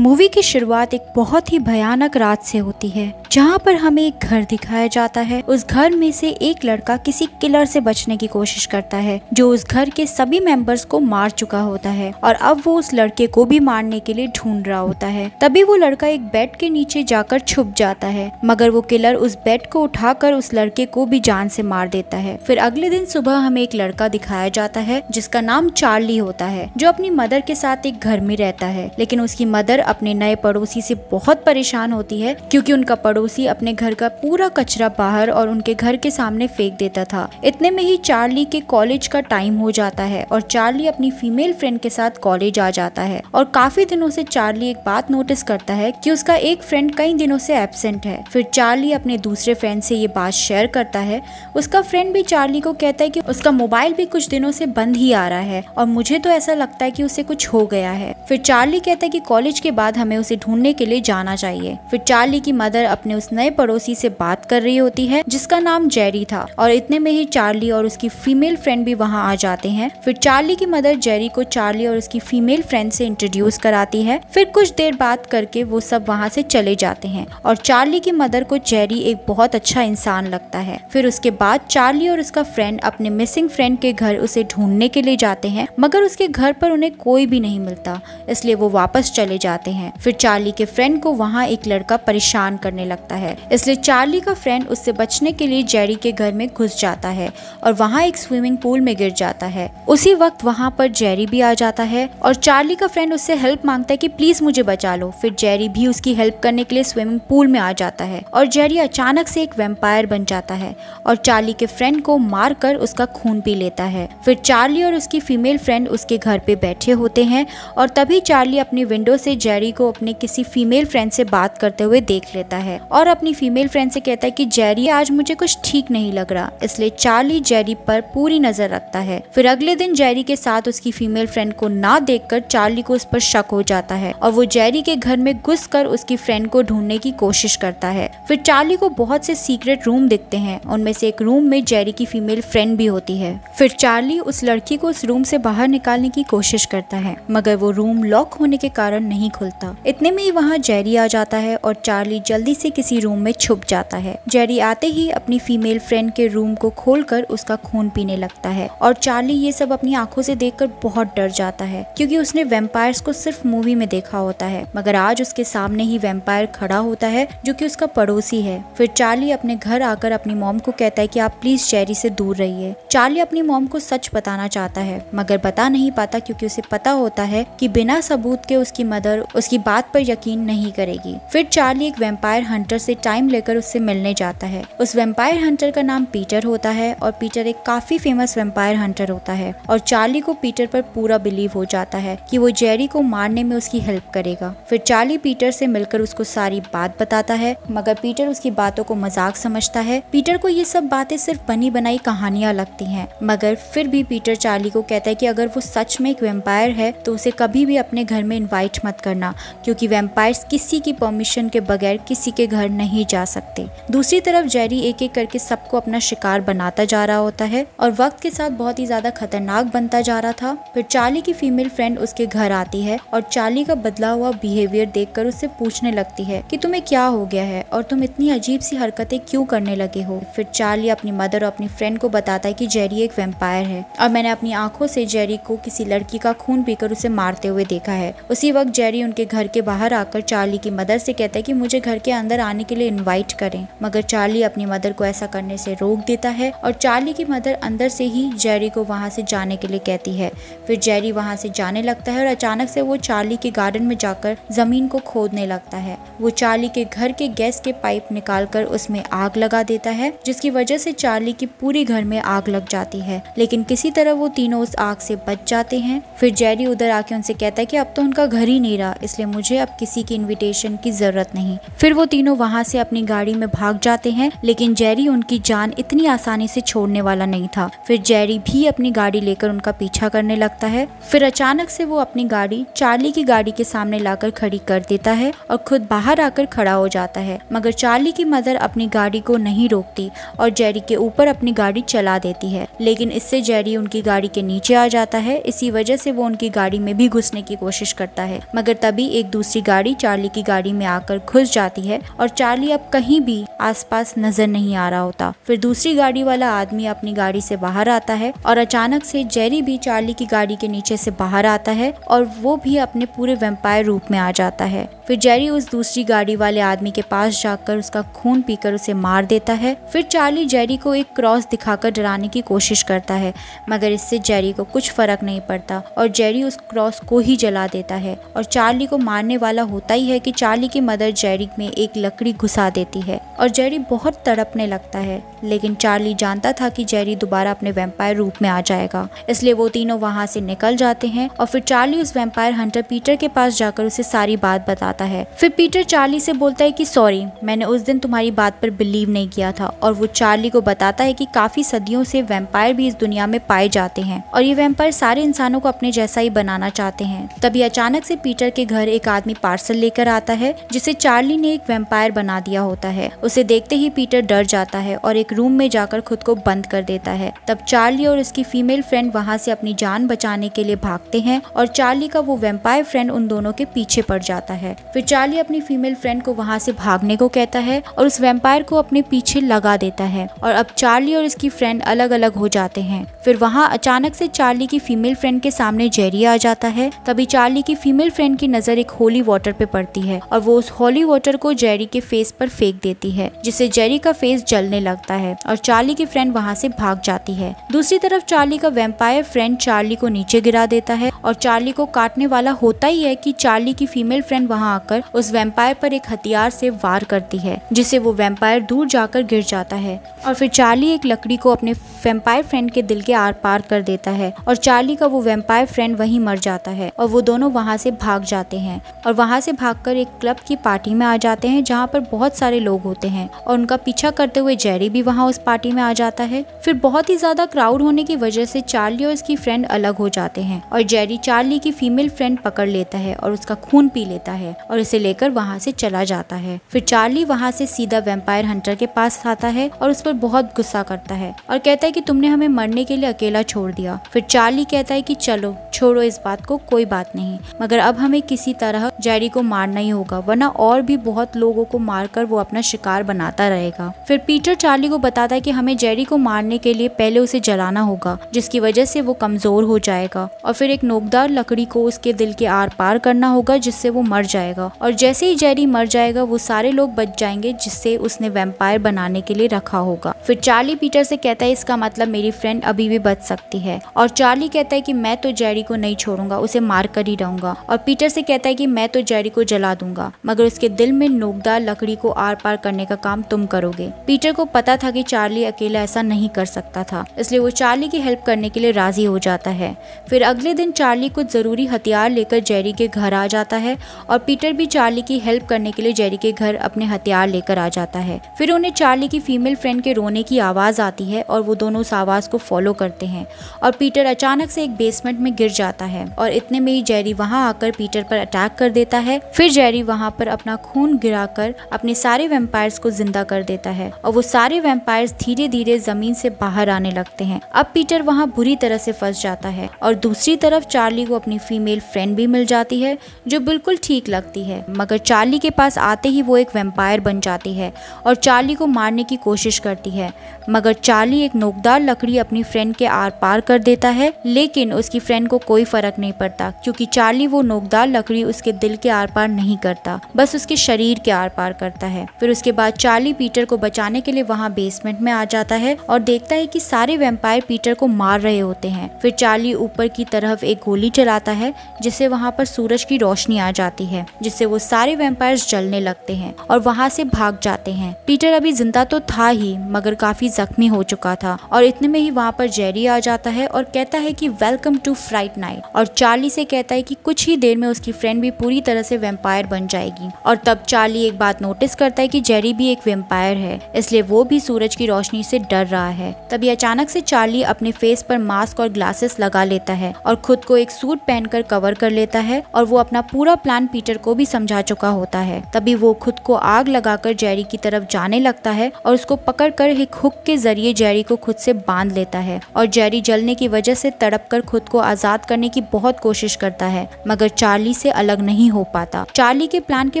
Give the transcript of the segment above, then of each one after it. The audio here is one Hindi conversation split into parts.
मूवी की शुरुआत एक बहुत ही भयानक रात से होती है जहाँ पर हमें एक घर दिखाया जाता है उस घर में से एक लड़का किसी किलर से बचने की कोशिश करता है जो उस घर के सभी मेंबर्स को मार चुका होता है और अब वो उस लड़के को भी मारने के लिए ढूंढ रहा होता है तभी वो लड़का एक बेड के नीचे जाकर छुप जाता है मगर वो किलर उस बेड को उठाकर उस लड़के को भी जान से मार देता है फिर अगले दिन सुबह हमें एक लड़का दिखाया जाता है जिसका नाम चार्ली होता है जो अपनी मदर के साथ एक घर में रहता है लेकिन उसकी मदर अपने नए पड़ोसी से बहुत परेशान होती है क्योंकि उनका पड़ोसी अपने घर का पूरा कचरा बाहर और उनके घर के सामने फेंक देता था इतने में ही चार्ली के कॉलेज का टाइम हो जाता है और चार्ली अपनी फीमेल फ्रेंड के साथ कॉलेज आ जाता है और काफी दिनों से चार्ली एक बात नोटिस करता है कि उसका एक फ्रेंड कई दिनों से एबसेंट है फिर चार्ली अपने दूसरे फ्रेंड से ये बात शेयर करता है उसका फ्रेंड भी चार्ली को कहता है कि उसका मोबाइल भी कुछ दिनों से बंद ही आ रहा है और मुझे तो ऐसा लगता है कि उसे कुछ हो गया है फिर चार्ली कहता है कि कॉलेज के बाद हमें उसे ढूंढने के लिए जाना चाहिए फिर चार्ली की मदर अपने उस नए पड़ोसी से बात कर रही होती है जिसका नाम जेरी था और इतने में ही चार्ली और उसकी फीमेल फ्रेंड भी वहाँ आ जाते हैं फिर चार्ली की मदर जेरी को चार्ली और उसकी फीमेल फ्रेंड से इंट्रोड्यूस कराती है फिर कुछ देर बात करके वो सब वहाँ से चले जाते हैं और चार्ली की मदर को जेरी एक बहुत अच्छा इंसान लगता है फिर उसके बाद चार्ली और उसका फ्रेंड अपने मिसिंग फ्रेंड के घर उसे ढूंढने के लिए जाते हैं मगर उसके घर पर उन्हें कोई भी नहीं मिलता इसलिए वो वापस चले जाते जाते हैं फिर चार्ली के फ्रेंड को वहाँ एक लड़का परेशान करने लगता है इसलिए चार्ली का फ्रेंड उससे बचने के लिए जेरी के घर में घुस जाता है और वहाँ एक स्विमिंग पूल में गिर जाता है उसी वक्त वहाँ पर जेरी भी आ जाता है और चार्ली का फ्रेंड उससे हेल्प मांगता है कि प्लीज मुझे बचा लो फिर जेरी भी उसकी हेल्प करने के लिए स्विमिंग पूल में आ जाता है और जेरी अचानक से एक वेम्पायर बन जाता है और चार्ली के फ्रेंड को मार कर उसका खून पी लेता है फिर चार्ली और उसकी फीमेल फ्रेंड उसके घर पे बैठे होते हैं और तभी चार्ली अपनी विंडो से जेरी को अपने किसी फीमेल फ्रेंड से बात करते हुए देख लेता है और अपनी फीमेल फ्रेंड से कहता है कि जेरी आज मुझे कुछ ठीक नहीं लग रहा इसलिए चार्ली जेरी पर पूरी नजर रखता है फिर अगले दिन जेरी के साथ उसकी फीमेल फ्रेंड को ना कर चार्ली को उस पर शक हो जाता है और वो जेरी के घर में घुस कर उसकी फ्रेंड को ढूंढने की कोशिश करता है फिर चार्ली को बहुत से सीक्रेट रूम दिखते हैं उनमें से एक रूम में जेरी की फीमेल फ्रेंड भी होती है फिर चार्ली उस लड़की को उस रूम से बाहर निकालने की कोशिश करता है मगर वो रूम लॉक होने के कारण नहीं खुलता इतने में ही वहाँ जेरी आ जाता है और चार्ली जल्दी से किसी रूम में छुप जाता है जेरी आते ही अपनी फीमेल फ्रेंड के रूम को खोलकर उसका खून पीने लगता है और चार्ली ये सब अपनी आंखों से देखकर बहुत डर जाता है क्योंकि उसने वेम्पायर्स को सिर्फ मूवी में देखा होता है मगर आज उसके सामने ही वेम्पायर खड़ा होता है जो की उसका पड़ोसी है फिर चार्ली अपने घर आकर अपनी मॉम को कहता है कि आप प्लीज चेरी से दूर रहिए चार्ली अपनी मॉम को सच बताना चाहता है मगर बता नहीं पाता क्योंकि उसे पता होता है कि बिना सबूत के उसकी मदर उसकी बात पर यकीन नहीं करेगी फिर चार्ली एक वेम्पायर हंटर से टाइम लेकर उससे मिलने जाता है उस वेम्पायर हंटर का नाम पीटर होता है और पीटर एक काफी फेमस वेम्पायर हंटर होता है और चार्ली को पीटर पर पूरा बिलीव हो जाता है कि वो जेरी को मारने में उसकी हेल्प करेगा फिर चार्ली पीटर से मिलकर उसको सारी बात बताता है मगर पीटर उसकी बातों को मजाक समझता है पीटर को ये सब बातें सिर्फ बनी बनाई कहानियां लगती हैं मगर फिर भी पीटर चार्ली को कहता है कि अगर वो सच में एक वेम्पायर है तो उसे कभी भी अपने घर में इन्वाइट मत करना करना क्योंकि वैम्पायर्स किसी की परमिशन के बगैर किसी के घर नहीं जा सकते दूसरी तरफ जेरी एक एक करके सबको अपना शिकार बनाता जा रहा होता है और वक्त के साथ बहुत ही ज्यादा खतरनाक बनता जा रहा था फिर चार्ली की फीमेल फ्रेंड उसके घर आती है और चार्ली का बदला हुआ बिहेवियर देख उससे पूछने लगती है की तुम्हें क्या हो गया है और तुम इतनी अजीब सी हरकते क्यूँ करने लगे हो फिर चार्ली अपनी मदर और अपनी फ्रेंड को बताता है की जेरी एक वेम्पायर है और मैंने अपनी आंखों से जेरी को किसी लड़की का खून पीकर उसे मारते हुए देखा है उसी वक्त जेरी उनके घर के बाहर आकर चार्ली की मदर से कहता है कि मुझे घर के अंदर आने के लिए इनवाइट करें मगर चार्ली अपनी मदर को ऐसा करने से रोक देता है और चार्ली की मदर अंदर से ही जेरी को वहाँ से जाने के लिए कहती है फिर जेरी वहाँ से जाने लगता है और अचानक से वो चार्ली के गार्डन में जाकर जमीन को खोदने लगता है वो चार्ली के घर के गैस के पाइप निकाल कर उसमें आग लगा देता है जिसकी वजह से चार्ली की पूरी घर में आग लग जाती है लेकिन किसी तरह वो तीनों उस आग से बच जाते हैं फिर जेरी उधर आके उनसे कहता है कि अब तो उनका घर ही नहीं रहा इसलिए मुझे अब किसी की इन्विटेशन की ज़रूरत नहीं फिर वो तीनों वहाँ से अपनी गाड़ी में भाग जाते हैं लेकिन जेरी उनकी जान इतनी आसानी से छोड़ने वाला नहीं था फिर जेरी भी अपनी गाड़ी लेकर उनका पीछा करने लगता है फिर अचानक से वो अपनी गाड़ी चार्ली की गाड़ी के सामने लाकर खड़ी कर देता है और खुद बाहर आकर खड़ा हो जाता है मगर चार्ली की मदर अपनी गाड़ी को नहीं रोकती और जेरी के ऊपर अपनी गाड़ी चला देती है लेकिन इससे जेरी उनकी गाड़ी के नीचे आ जाता है इसी वजह से वो उनकी गाड़ी में भी घुसने की कोशिश करता है मगर तब तभी एक दूसरी गाड़ी चार्ली की गाड़ी में आकर घुस जाती है और चार्ली अब कहीं भी आसपास नजर नहीं आ रहा होता फिर दूसरी गाड़ी वाला आदमी अपनी गाड़ी से बाहर आता है और अचानक से जेरी भी चार्ली की गाड़ी के नीचे से बाहर आता है और वो भी अपने पूरे वेम्पायर रूप में आ जाता है फिर जेरी उस दूसरी गाड़ी वाले आदमी के पास जाकर उसका खून पीकर उसे मार देता है फिर चार्ली जेरी को एक क्रॉस दिखाकर डराने की कोशिश करता है मगर इससे जेरी को कुछ फर्क नहीं पड़ता और जेरी उस क्रॉस को ही जला देता है और चार्ली को मारने वाला होता ही है कि चार्ली की मदर जेरी में एक लकड़ी घुसा देती है और जेरी बहुत तड़पने लगता है लेकिन चार्ली जानता था कि जेरी दोबारा अपने वेम्पायर रूप में आ जाएगा इसलिए वो तीनों वहाँ से निकल जाते हैं और फिर चार्ली उस वेम्पायर हंटर पीटर के पास जाकर उसे सारी बात बताता जाता है फिर पीटर चार्ली से बोलता है कि सॉरी मैंने उस दिन तुम्हारी बात पर बिलीव नहीं किया था और वो चार्ली को बताता है कि काफी सदियों से वेम्पायर भी इस दुनिया में पाए जाते हैं और ये वेम्पायर सारे इंसानों को अपने जैसा ही बनाना चाहते हैं तभी अचानक से पीटर के घर एक आदमी पार्सल लेकर आता है जिसे चार्ली ने एक वेम्पायर बना दिया होता है उसे देखते ही पीटर डर जाता है और एक रूम में जाकर खुद को बंद कर देता है तब चार्ली और उसकी फीमेल फ्रेंड वहाँ से अपनी जान बचाने के लिए भागते हैं और चार्ली का वो वेम्पायर फ्रेंड उन दोनों के पीछे पड़ जाता है फिर चार्ली अपनी फीमेल फ्रेंड को वहाँ से भागने को कहता है और उस वेम्पायर को अपने पीछे लगा देता है और अब चार्ली और इसकी फ्रेंड अलग अलग हो जाते हैं फिर वहाँ अचानक से चार्ली की फीमेल फ्रेंड के सामने जेरी आ जाता है तभी चार्ली की फीमेल फ्रेंड की नजर एक होली वाटर पे पड़ती है और वो उस होली वाटर को जेरी के फेस पर फेंक देती है जिससे जेरी का फेस जलने लगता है और चार्ली की फ्रेंड वहाँ से भाग जाती है दूसरी तरफ चार्ली का वेम्पायर फ्रेंड चार्ली को नीचे गिरा देता है और चार्ली को काटने वाला होता ही है की चार्ली की फीमेल फ्रेंड वहाँ आकर उस वेम्पायर पर एक हथियार से वार करती है जिसे वो वेम्पायर दूर जाकर गिर जाता है और फिर चार्ली एक लकड़ी को अपने वेम्पायर फ्रेंड के दिल के आर पार कर देता है और चार्ली का वो वेम्पायर फ्रेंड वहीं मर जाता है और वो दोनों वहाँ से भाग जाते हैं और वहाँ से भाग एक क्लब की पार्टी में आ जाते हैं जहाँ पर बहुत सारे लोग होते हैं और उनका पीछा करते हुए जेरी भी वहाँ उस पार्टी में आ जाता है फिर बहुत ही ज्यादा क्राउड होने की वजह से चार्ली और इसकी फ्रेंड अलग हो जाते हैं और जेरी चार्ली की फीमेल फ्रेंड पकड़ लेता है और उसका खून पी लेता है और इसे लेकर वहाँ से चला जाता है फिर चार्ली वहाँ से सीधा वेम्पायर हंटर के पास आता है और उस पर बहुत गुस्सा करता है और कहता है कि तुमने हमें मरने के लिए अकेला छोड़ दिया फिर चार्ली कहता है कि चलो छोड़ो इस बात को कोई बात नहीं मगर अब हमें किसी तरह जैरी को मारना ही होगा वरना और भी बहुत लोगों को मारकर वो अपना शिकार बनाता रहेगा फिर पीटर चार्ली को बताता है कि हमें जैरी को मारने के लिए पहले उसे जलाना होगा जिसकी वजह से वो कमजोर हो जाएगा और फिर एक नोकदार लकड़ी को उसके दिल के आर पार करना होगा जिससे वो मर जाएगा और जैसे ही जैरी मर जाएगा वो सारे लोग बच जाएंगे जिससे उसने वेम्पायर बनाने के लिए रखा होगा फिर चार्ली पीटर से कहता है इसका मतलब मेरी फ्रेंड अभी भी बच सकती है और चार्ली कहता है की मैं तो जैरी को नहीं छोड़ूंगा उसे मार कर ही रहूंगा और पीटर से कहता है कि मैं तो जेरी को जला दूंगा मगर उसके दिल में नोकदार लकड़ी को आर पार करने का काम तुम करोगे पीटर को पता था कि चार्ली अकेला ऐसा नहीं कर सकता था इसलिए वो चार्ली की हेल्प करने के लिए राजी हो जाता है फिर अगले दिन चार्ली कुछ जरूरी हथियार लेकर जेरी के घर आ जाता है और पीटर भी चार्ली की हेल्प करने के लिए जेरी के घर अपने हथियार लेकर आ जाता है फिर उन्हें चार्ली की फीमेल फ्रेंड के रोने की आवाज आती है और वो दोनों उस आवाज को फॉलो करते हैं और पीटर अचानक से एक बेसमेंट में गिर जाता है और इतने में ही जेरी वहाँ आकर पीटर पर अटैक कर देता है फिर जेरी वहाँ पर अपना खून गिराकर अपने सारे वेम्पायर्स को जिंदा कर देता है और वो सारे वेम्पायर्स धीरे धीरे जमीन से बाहर आने लगते हैं अब पीटर वहाँ बुरी तरह से फंस जाता है और दूसरी तरफ चार्ली को अपनी फीमेल फ्रेंड भी मिल जाती है जो बिल्कुल ठीक लगती है मगर चार्ली के पास आते ही वो एक वेम्पायर बन जाती है और चार्ली को मारने की कोशिश करती है मगर चार्ली एक नोकदार लकड़ी अपनी फ्रेंड के आर पार कर देता है लेकिन उसकी फ्रेंड को कोई फर्क नहीं पड़ता क्योंकि चार्ली वो नोकदार लकड़ी उसके दिल के आर पार नहीं करता बस उसके शरीर के आर पार करता है फिर उसके बाद चार्ली पीटर को बचाने के लिए वहाँ बेसमेंट में आ जाता है और देखता है की सारे वेम्पायर पीटर को मार रहे होते हैं फिर चार्ली ऊपर की तरफ एक गोली चलाता है जिससे वहाँ पर सूरज की रोशनी आ जाती है जिससे वो सारे वेम्पायर जलने लगते हैं और वहाँ से भाग जाते हैं पीटर अभी जिंदा तो था ही मगर काफी जख्मी हो चुका था और इतने में ही वहाँ पर जेरी आ जाता है और कहता है कि वेलकम टू फ्राइट नाइट और चार्ली से कहता है कि कुछ ही देर में उसकी फ्रेंड भी पूरी तरह से वेम्पायर बन जाएगी और तब चार्ली एक बात नोटिस करता है कि जेरी भी एक वेम्पायर है इसलिए वो भी सूरज की रोशनी से डर रहा है तभी अचानक से चार्ली अपने फेस पर मास्क और ग्लासेस लगा लेता है और खुद को एक सूट पहनकर कवर कर लेता है और वो अपना पूरा प्लान पीटर को भी समझा चुका होता है तभी वो खुद को आग लगाकर जेरी की तरफ जाने लगता है और उसको पकड़कर एक हुक के जरिए जेरी को खुद से बांध लेता है और जेरी जलने की वजह से तड़प कर खुद को आजाद बात करने की बहुत कोशिश करता है मगर चार्ली से अलग नहीं हो पाता चार्ली के प्लान के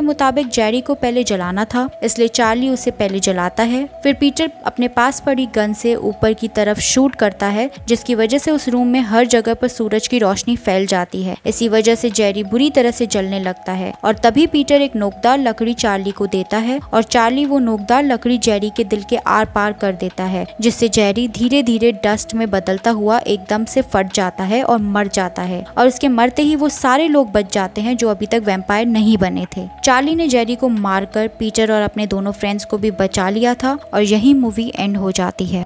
मुताबिक जेरी को पहले जलाना था इसलिए चार्ली उसे पहले जलाता है फिर पीटर अपने पास पड़ी गन से ऊपर की तरफ शूट करता है जिसकी वजह से उस रूम में हर जगह पर सूरज की रोशनी फैल जाती है इसी वजह से जेरी बुरी तरह से जलने लगता है और तभी पीटर एक नोकदार लकड़ी चार्ली को देता है और चार्ली वो नोकदार लकड़ी जेरी के दिल के आर पार कर देता है जिससे जेरी धीरे धीरे डस्ट में बदलता हुआ एकदम से फट जाता है और मर जाता है और उसके मरते ही वो सारे लोग बच जाते हैं जो अभी तक वेम्पायर नहीं बने थे चार्ली ने जेरी को मारकर पीटर और अपने दोनों फ्रेंड्स को भी बचा लिया था और यही मूवी एंड हो जाती है